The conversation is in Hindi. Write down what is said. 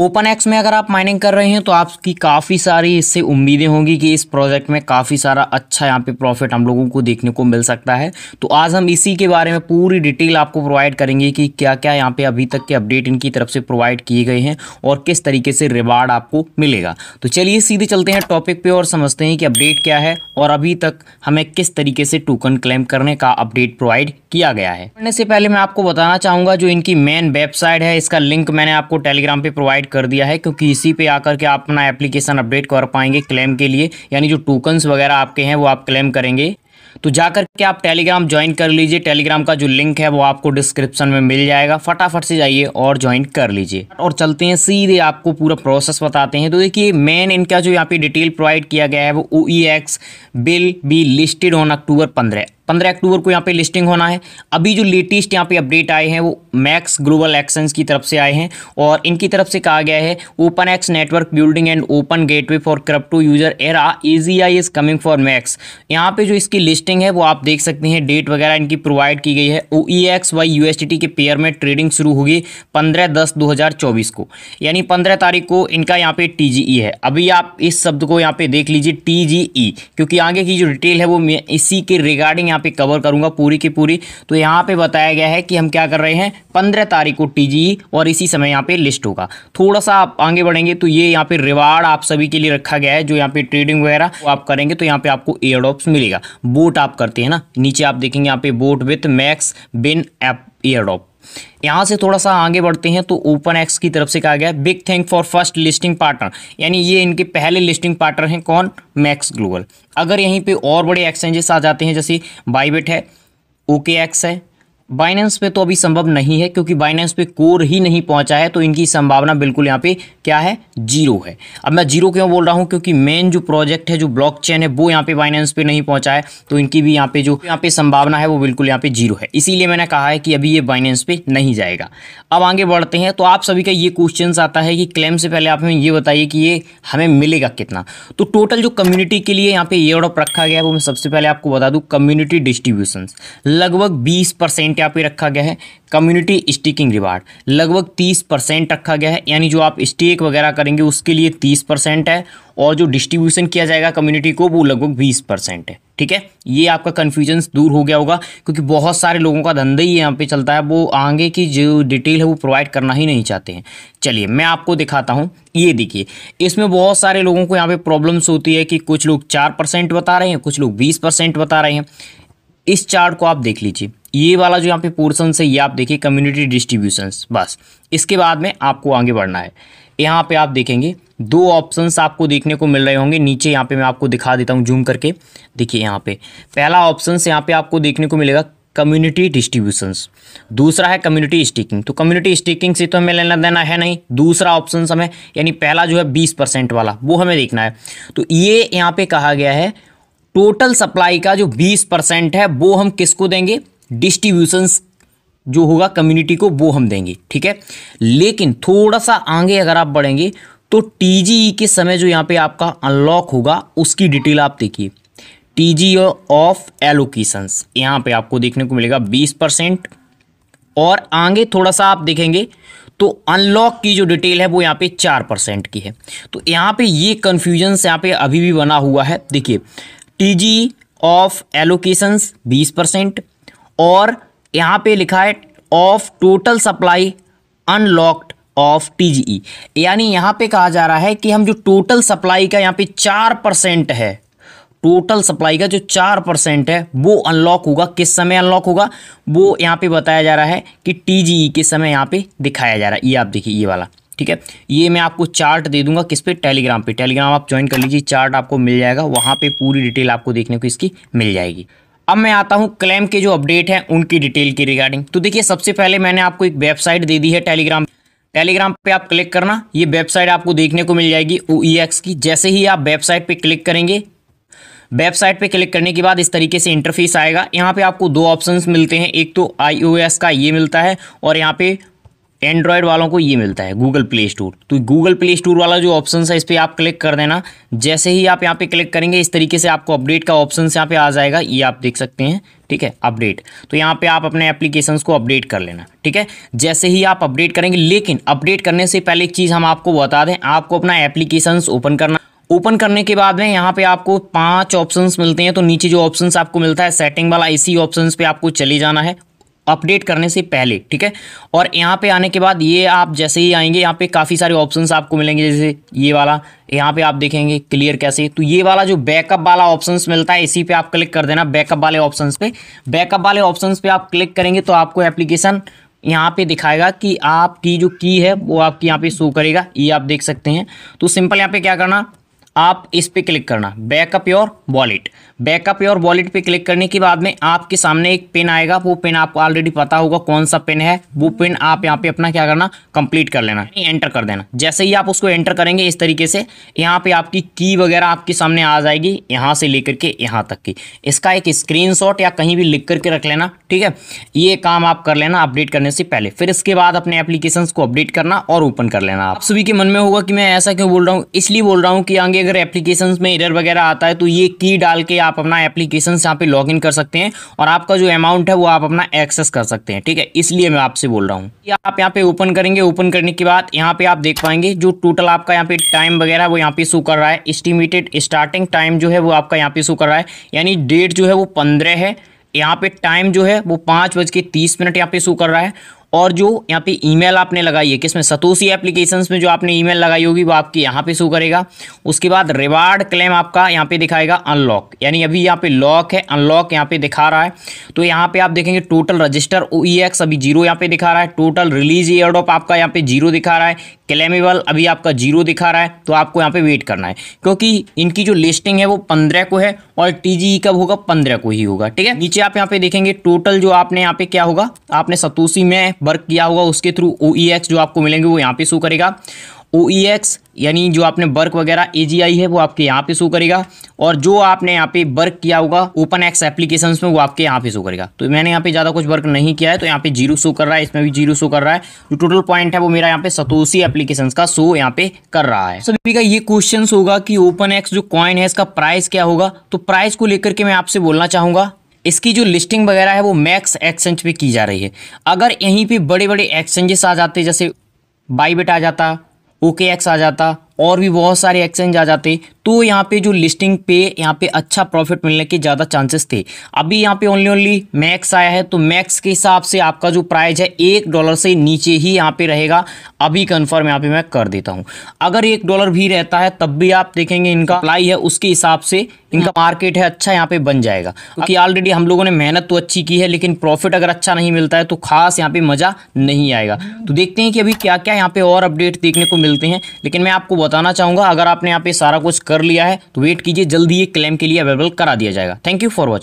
ओपन एक्स में अगर आप माइनिंग कर रहे हैं तो आपकी काफ़ी सारी इससे उम्मीदें होंगी कि इस प्रोजेक्ट में काफ़ी सारा अच्छा यहाँ पे प्रॉफिट हम लोगों को देखने को मिल सकता है तो आज हम इसी के बारे में पूरी डिटेल आपको प्रोवाइड करेंगे कि क्या क्या यहाँ पे अभी तक के अपडेट इनकी तरफ से प्रोवाइड किए गए हैं और किस तरीके से रिवार्ड आपको मिलेगा तो चलिए सीधे चलते हैं टॉपिक पर और समझते हैं कि अपडेट क्या है और अभी तक हमें किस तरीके से टोकन क्लेम करने का अपडेट प्रोवाइड किया गया है पढ़ने से पहले मैं आपको बताना चाहूँगा जो इनकी मेन वेबसाइट है इसका लिंक मैंने आपको टेलीग्राम पर प्रोवाइड प्रोवाइड कर दिया है क्योंकि इसी पे आकर के आप अपना एप्लीकेशन अपडेट कर पाएंगे क्लेम के लिए यानी जो टोकन्स वगैरह आपके हैं वो आप क्लेम करेंगे तो जाकर के आप टेलीग्राम ज्वाइन कर लीजिए टेलीग्राम का जो लिंक है वो आपको डिस्क्रिप्शन में मिल जाएगा फटाफट से जाइए और ज्वाइन कर लीजिए और चलते हैं सीधे आपको पूरा प्रोसेस बताते हैं तो देखिए मेन इनका जो यहाँ पे डिटेल प्रोवाइड किया गया है वो ओ will be listed on October पंद्रह पंद्रह अक्टूबर को यहाँ पे लिस्टिंग होना है अभी जो लेटेस्ट यहाँ पे अपडेट आए हैं वो मैक्स ग्लोबल एक्सेंस की तरफ से आए हैं और इनकी तरफ से कहा गया है open X network building and open gateway for crypto user era AI is coming for Max यहाँ पे जो इसकी लिस्टिंग है वो आप देख सकते हैं डेट वगैरह इनकी प्रोवाइड की गई है O E X Y U S T के पेयर में ट्रेडिंग शुरू होगी पंद्रह दस दो हज़ार चौबीस को यानी पंद्रह तारीख को इनका यहाँ पे टी जी ई है अभी आप इस शब्द को यहाँ पे देख लीजिए टी जी ई क्योंकि आगे की जो डिटेल है वो इसी के रिगार्डिंग यहाँ पे कवर करूँगा पूरी की पूरी तो यहाँ पे बताया गया है कि हम क्या कर रहे हैं पंद्रह तारीख को टी e और इसी समय यहाँ पे लिस्ट होगा थोड़ा सा आप आगे बढ़ेंगे तो ये यहाँ पे रिवार्ड आप सभी के लिए रखा गया है जो यहाँ पे ट्रेडिंग वगैरह तो आप करेंगे तो यहाँ पे आपको एयर मिलेगा बोट आप करते हैं ना नीचे आप देखेंगे यहाँ पे bot with Max bin app airdrop यहाँ से थोड़ा सा आगे बढ़ते हैं तो ओपन एक्स की तरफ से कहा गया big thank for first listing partner यानी ये इनके पहले लिस्टिंग पार्टनर हैं कौन मैक्स ग्लोबल अगर यहीं पे और बड़े एक्सचेंजेस आ जाते हैं जैसे बाईबेट है ओके एक्स है बाइनेंस पे तो अभी संभव नहीं है क्योंकि बाइनेंस पे कोर ही नहीं पहुंचा है तो इनकी संभावना बिल्कुल यहाँ पे क्या है जीरो है अब मैं जीरो क्यों बोल रहा हूँ क्योंकि मेन जो प्रोजेक्ट है जो ब्लॉकचेन है वो यहाँ पे बाइनेंस पे नहीं पहुंचा है तो इनकी भी यहाँ पे जो यहाँ पे संभावना है वो बिल्कुल यहाँ पे जीरो है इसीलिए मैंने कहा है कि अभी ये बाइनेंस पे नहीं जाएगा अब आगे बढ़ते हैं तो आप सभी का ये क्वेश्चन आता है कि क्लेम से पहले आप हमें ये बताइए कि ये हमें मिलेगा कितना तो टोटल जो कम्युनिटी के लिए यहाँ पे ये ऑर्डर रखा गया है वो मैं सबसे पहले आपको बता दूँ कम्युनिटी डिस्ट्रीब्यूशन लगभग बीस क्या पे रखा गया है कम्युनिटी स्टिकिंग रिवार्ड लगभग तीस परसेंट रखा गया है यानी जो आप स्टेक वगैरह करेंगे उसके लिए तीस परसेंट है और जो डिस्ट्रीब्यूशन किया जाएगा कम्युनिटी को वो लगभग बीस परसेंट है ठीक है ये आपका कन्फ्यूजन दूर हो गया होगा क्योंकि बहुत सारे लोगों का धंधा ही यहाँ पे चलता है वो आगे की जो डिटेल है वो प्रोवाइड करना ही नहीं चाहते हैं चलिए मैं आपको दिखाता हूँ ये देखिए इसमें बहुत सारे लोगों को यहाँ पर प्रॉब्लम्स होती है कि कुछ लोग चार बता रहे हैं कुछ लोग बीस बता रहे हैं इस चार्ट को आप देख लीजिए ये वाला जो यहाँ पे पोर्सन है ये आप देखिए कम्युनिटी डिस्ट्रीब्यूशंस बस इसके बाद में आपको आगे बढ़ना है यहाँ पे आप देखेंगे दो ऑप्शंस आपको देखने को मिल रहे होंगे नीचे यहाँ पे मैं आपको दिखा देता हूँ जूम करके देखिए यहाँ पे पहला ऑप्शन यहाँ पे आपको देखने को मिलेगा कम्युनिटी डिस्ट्रीब्यूशंस दूसरा है कम्युनिटी स्टिकिंग तो कम्युनिटी स्टिकिंग से तो हमें लेना देना है नहीं दूसरा ऑप्शन हमें यानी पहला जो है बीस परसेंट वाला वो हमें देखना है तो ये यहाँ पे कहा गया है टोटल सप्लाई का जो बीस परसेंट है वो हम किसको देंगे डिस्ट्रीब्यूशंस जो होगा कम्युनिटी को वो हम देंगे ठीक है लेकिन थोड़ा सा आगे अगर आप बढ़ेंगे तो टी e के समय जो यहाँ पे आपका अनलॉक होगा उसकी डिटेल आप देखिए टी जी ऑफ एलोकेशंस यहाँ पे आपको देखने को मिलेगा बीस परसेंट और आगे थोड़ा सा आप देखेंगे तो अनलॉक की जो डिटेल है वो यहाँ पे चार परसेंट की है तो यहाँ पे ये कन्फ्यूजन्स यहाँ पे अभी भी बना हुआ है देखिए जी ऑफ एलोकेशंस बीस परसेंट और यहाँ पे लिखा है of total supply unlocked of TGE यानी यहाँ पे कहा जा रहा है कि हम जो टोटल सप्लाई का यहाँ पे चार परसेंट है टोटल सप्लाई का जो चार परसेंट है वो अनलॉक होगा किस समय अनलॉक होगा वो यहाँ पे बताया जा रहा है कि टीजीई e के समय यहाँ पे दिखाया जा रहा है ये आप देखिए ये वाला ठीक है ये मैं आपको चार्ट दे दूंगा किस पे टेलीग्राम पे टेलीग्राम आप ज्वाइन कर लीजिए चार्ट आपको मिल जाएगा वहाँ पे पूरी डिटेल आपको देखने को इसकी मिल जाएगी अब मैं आता हूँ क्लेम के जो अपडेट हैं उनकी डिटेल की रिगार्डिंग तो देखिए सबसे पहले मैंने आपको एक वेबसाइट दे दी है टेलीग्राम टेलीग्राम पे आप क्लिक करना ये वेबसाइट आपको देखने को मिल जाएगी ओ e की जैसे ही आप वेबसाइट पे क्लिक करेंगे वेबसाइट पे क्लिक करने के बाद इस तरीके से इंटरफेस आएगा यहाँ पे आपको दो ऑप्शंस मिलते हैं एक तो आईओएस का ये मिलता है और यहाँ पे एंड्रॉयड वालों को ये मिलता है गूगल प्ले स्टोर तो गूगल प्ले स्टोर वाला जो ऑप्शन है इस पर आप क्लिक कर देना जैसे ही आप यहाँ पे क्लिक करेंगे इस तरीके से आपको अपडेट का ऑप्शन यहाँ पे आ जाएगा ये आप देख सकते हैं ठीक है अपडेट तो यहाँ पे आप अपने एप्लीकेशन को अपडेट कर लेना ठीक है जैसे ही आप अपडेट करेंगे लेकिन अपडेट करने से पहले एक चीज़ हम आपको बता दें आपको अपना एप्लीकेशन ओपन करना ओपन करने के बाद में यहाँ पे आपको पांच ऑप्शंस मिलते हैं तो नीचे जो ऑप्शंस आपको मिलता है सेटिंग वाला इसी ऑप्शंस पे आपको चले जाना है अपडेट करने से पहले ठीक है और यहाँ पे आने के बाद ये आप जैसे ही आएंगे यहाँ पे काफ़ी सारे ऑप्शंस आपको मिलेंगे जैसे ये वाला यहाँ पे आप देखेंगे क्लियर कैसे तो ये वाला जो बैकअप वाला ऑप्शंस मिलता है इसी पे आप क्लिक कर देना बैकअप वाले ऑप्शंस पे बैकअप वाले ऑप्शंस पे आप क्लिक करेंगे तो आपको एप्लीकेशन यहाँ पे दिखाएगा कि आपकी जो की है वो आपकी यहाँ पे शो करेगा ये आप देख सकते हैं तो सिंपल यहाँ पे क्या करना आप इस पे क्लिक करना backup your wallet backup your wallet पे क्लिक करने के बाद में आपके सामने एक पेन आएगा वो पेन आपको ऑलरेडी पता होगा कौन सा पेन है वो पेन आप यहाँ पे अपना क्या करना कंप्लीट कर लेना एंटर कर देना जैसे ही आप उसको एंटर करेंगे इस तरीके से यहाँ पे आपकी की वगैरह आपके सामने आ जाएगी यहाँ से लेकर के यहाँ तक की इसका एक स्क्रीन या कहीं भी लिख करके रख लेना ठीक है ये काम आप कर लेना अपडेट करने से पहले फिर इसके बाद अपने एप्लीकेशन को अपडेट करना और ओपन कर लेना आप सभी के मन में होगा कि मैं ऐसा क्यों बोल रहा हूँ इसलिए बोल रहा हूँ कि आगे अगर एप्लीकेशन में इधर वगैरह आता है तो ये की डाल के आप अपना एप्लीकेशन यहाँ पे लॉग कर सकते हैं और आपका जो अमाउंट है वो आप अपना एक्सेस कर सकते हैं ठीक है इसलिए मैं आपसे बोल रहा हूँ आप यहाँ पे ओपन करेंगे ओपन करने के बाद यहाँ पे आप देख पाएंगे जो टोटल आपका यहाँ पे टाइम वगैरह वो यहाँ पे शो कर रहा है एस्टिमेटेड स्टार्टिंग टाइम जो है वो आपका यहाँ पे शो कर रहा है यानी डेट जो है वो पंद्रह है यहाँ पे टाइम जो है वो पाँच बज के तीस मिनट यहाँ पे शो कर रहा है और जो यहाँ पे ईमेल आपने लगाई है किसमें सतोसी एप्लीकेशंस में जो आपने ईमेल लगाई होगी वो आपकी यहाँ पे शो करेगा उसके बाद रिवार्ड क्लेम आपका यहाँ पे दिखाएगा अनलॉक यानी अभी यहाँ पे लॉक है अनलॉक यहाँ पे दिखा रहा है तो यहाँ पे आप देखेंगे टोटल रजिस्टर ओ अभी जीरो यहाँ पे दिखा रहा है टोटल रिलीज एयरडॉप आपका यहाँ पे जीरो दिखा रहा है क्लेमेबल अभी आपका जीरो दिखा रहा है तो आपको यहाँ पे वेट करना है क्योंकि इनकी जो लिस्टिंग है वो पंद्रह को है और टी कब होगा पंद्रह को ही होगा ठीक है नीचे आप यहाँ पे देखेंगे टोटल जो आपने यहाँ पे क्या होगा आपने सतोसी में वर्क किया होगा उसके थ्रू ओ e जो आपको मिलेंगे वो यहाँ पे शो करेगा ओ e यानी जो आपने वर्क वगैरह ए है वो आपके यहाँ पे शो करेगा और जो आपने यहाँ पे वर्क किया होगा ओपन एक्स एप्लीकेशन में वो आपके यहाँ पे शो करेगा तो मैंने यहाँ पे ज़्यादा कुछ वर्क नहीं किया है तो यहाँ पे जीरो शो कर रहा है इसमें भी जीरो शो कर रहा है जो टोटल पॉइंट है वो मेरा यहाँ पे सतोसी एप्लीकेशन का शो यहाँ पे कर रहा है सभी का ये क्वेश्चन होगा कि ओपन एक्स जो कॉइन है इसका प्राइस क्या होगा तो प्राइस को लेकर के मैं आपसे बोलना चाहूँगा इसकी जो लिस्टिंग वगैरह है वो मैक्स एक्सचेंज पे की जा रही है अगर यहीं पे बड़े बड़े एक्सचेंजेस आ जाते जैसे बाईबेट आ जाता ओके एक्स आ जाता और भी बहुत सारे एक्सचेंज आ जाते तो यहाँ पे जो लिस्टिंग पे यहाँ पे अच्छा प्रॉफिट मिलने के ज़्यादा चांसेस थे अभी यहाँ पे ओनली ओनली मैक्स आया है तो मैक्स के हिसाब से आपका जो प्राइज है एक डॉलर से नीचे ही यहाँ पे रहेगा अभी कन्फर्म यहाँ पे मैं कर देता हूँ अगर एक डॉलर भी रहता है तब भी आप देखेंगे इनका अप्लाई है उसके हिसाब से इनका मार्केट हाँ। है अच्छा यहाँ पे बन जाएगा क्योंकि ऑलरेडी हम लोगों ने मेहनत तो अच्छी की है लेकिन प्रॉफिट अगर अच्छा नहीं मिलता है तो खास यहाँ पे मज़ा नहीं आएगा हाँ। तो देखते हैं कि अभी क्या क्या यहाँ पे और अपडेट देखने को मिलते हैं लेकिन मैं आपको बताना चाहूंगा अगर आपने यहाँ पे सारा कुछ कर लिया है तो वेट कीजिए जल्दी ये क्लेम के लिए अवेलेबल करा दिया जाएगा थैंक यू फॉर वॉचिंग